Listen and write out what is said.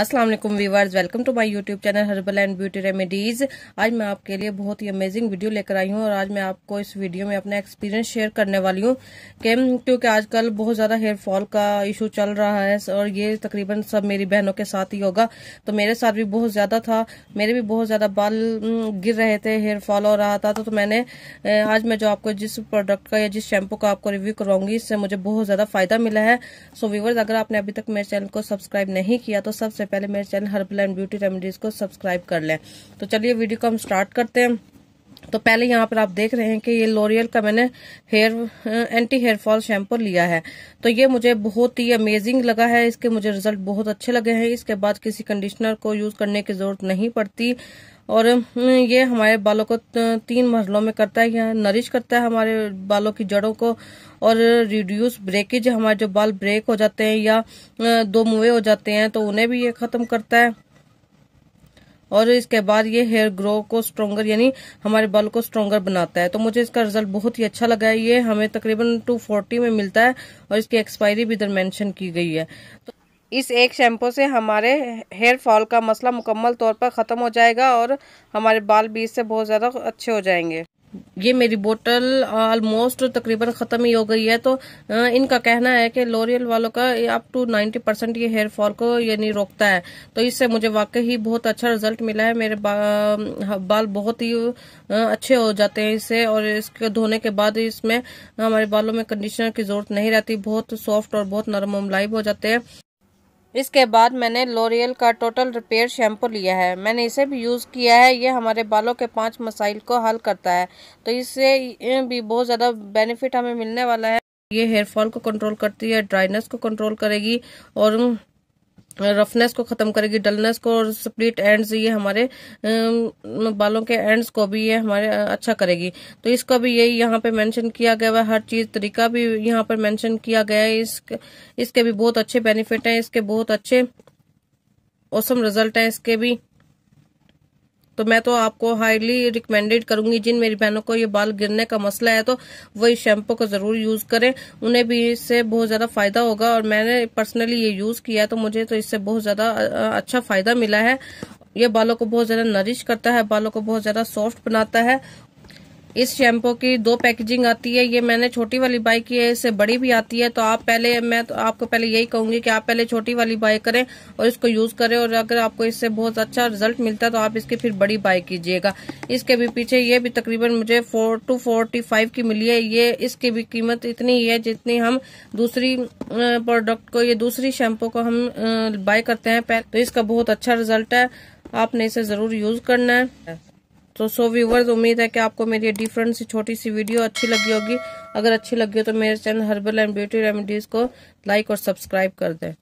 अस्सलाम वालेकुम viewers welcome to my YouTube channel herbal and beauty remedies आज मैं आपके लिए बहुत ही अमेजिंग वीडियो लेकर आई हूँ और आज मैं आपको इस वीडियो में अपना एक्सपीरियंस शेयर करने वाली हूँ क्योंकि आजकल बहुत ज़्यादा हेयर फॉल का इशू चल रहा है और ये तकरीबन सब मेरी बहनों के साथ ही होगा तो मेरे साथ भी बहुत ज़्यादा था मेरे भी बहुत ज़्यादा बाल गिर रहे थे हेयर फॉल हो रहा था तो, तो मैंने आज मैं जो आपको जिस प्रोडक्ट का या जिस शैम्पू का आपको रिव्यू करवाऊंगी इससे मुझे बहुत ज़्यादा फायदा मिला है सो व्यूवर्स अगर आपने अभी तक मेरे चैनल को सब्सक्राइब नहीं किया तो सबसे पहले मेरे channel herbal and beauty remedies को सब्सक्राइब कर लें तो चलिए वीडियो को हम स्टार्ट करते हैं तो पहले यहाँ पर आप देख रहे हैं कि ये लोरियल का मैंने hair anti hair fall shampoo लिया है तो ये मुझे बहुत ही अमेजिंग लगा है इसके मुझे रिजल्ट बहुत अच्छे लगे हैं इसके बाद किसी कंडीशनर को यूज करने की जरूरत नहीं पड़ती और हम्म, ये हमारे बालों को तीन मरलों में करता है नरिश करता है हमारे बालों की जड़ों को और रिड्यूस ब्रेकेज हमारे जो बाल ब्रेक हो जाते हैं या दो मुए हो जाते हैं तो उन्हें भी ये ख़त्म करता है और इसके बाद ये हेयर ग्रो को स्ट्रोंगर यानी हमारे बाल को स्ट्रोंगर बनाता है तो मुझे इसका रिजल्ट बहुत ही अच्छा लगा है ये हमें तकरीबन 240 में मिलता है और इसकी एक्सपायरी भी इधर मेंशन की गई है तो इस एक शैम्पू से हमारे हेयर फॉल का मसला मुकम्मल तौर पर ख़त्म हो जाएगा और हमारे बाल भी इससे बहुत ज़्यादा अच्छे हो जाएंगे ये मेरी बोतल ऑलमोस्ट तकरीबन ख़त्म ही हो गई है तो इनका कहना है कि लोरियल वालों का अप टू 90 परसेंट ये हेयर फॉल को यानी रोकता है तो इससे मुझे वाकई ही बहुत अच्छा रिजल्ट मिला है मेरे बा, बाल बहुत ही अच्छे हो जाते हैं इससे और इसके धोने के बाद इसमें हमारे बालों में कंडीशनर की ज़रूरत नहीं रहती बहुत सॉफ्ट और बहुत नरम मुमलाइब हो जाते हैं इसके बाद मैंने लोरियल का टोटल रिपेयर शैम्पू लिया है मैंने इसे भी यूज़ किया है ये हमारे बालों के पांच मसाइल को हल करता है तो इससे भी बहुत ज़्यादा बेनिफिट हमें मिलने वाला है ये हेयर फॉल को कंट्रोल करती है ड्राइनेस को कंट्रोल करेगी और रफनेस को ख़त्म करेगी डलनेस को और स्प्लिट एंड्स ये हमारे बालों के एंड्स को भी ये हमारे अच्छा करेगी तो इसका भी यही यहाँ पे मेंशन किया गया है हर चीज़ तरीका भी यहाँ पर मेंशन किया गया है इसके इसके भी बहुत अच्छे बेनिफिट हैं इसके बहुत अच्छे औसम रिजल्ट हैं इसके भी तो मैं तो आपको हाईली रिकमेंडेड करूंगी जिन मेरी बहनों को ये बाल गिरने का मसला है तो वही शैम्पू को जरूर यूज करें उन्हें भी इससे बहुत ज्यादा फायदा होगा और मैंने पर्सनली ये यूज किया है तो मुझे तो इससे बहुत ज्यादा अच्छा फायदा मिला है ये बालों को बहुत ज्यादा नरिश करता है बालों को बहुत ज्यादा सॉफ्ट बनाता है इस शैम्पू की दो पैकेजिंग आती है ये मैंने छोटी वाली बाई की है इससे बड़ी भी आती है तो आप पहले मैं तो आपको पहले यही कहूंगी कि आप पहले छोटी वाली बाई करें और इसको यूज करें और अगर आपको इससे बहुत अच्छा रिजल्ट मिलता है तो आप इसकी फिर बड़ी बाई कीजिएगा इसके भी पीछे ये भी तकरीबन मुझे फोर टू फोर्टी फाइव की मिली है ये इसकी भी कीमत इतनी ही है जितनी हम दूसरी प्रोडक्ट को ये दूसरी शैम्पू को हम बाय करते हैं तो इसका बहुत अच्छा रिजल्ट है आपने इसे जरूर यूज करना है तो सो व्यूवर्स उम्मीद है कि आपको मेरी ये डिफरेंट सी छोटी सी वीडियो अच्छी लगी होगी अगर अच्छी लगी हो तो मेरे channel herbal and beauty remedies को लाइक और सब्सक्राइब कर दें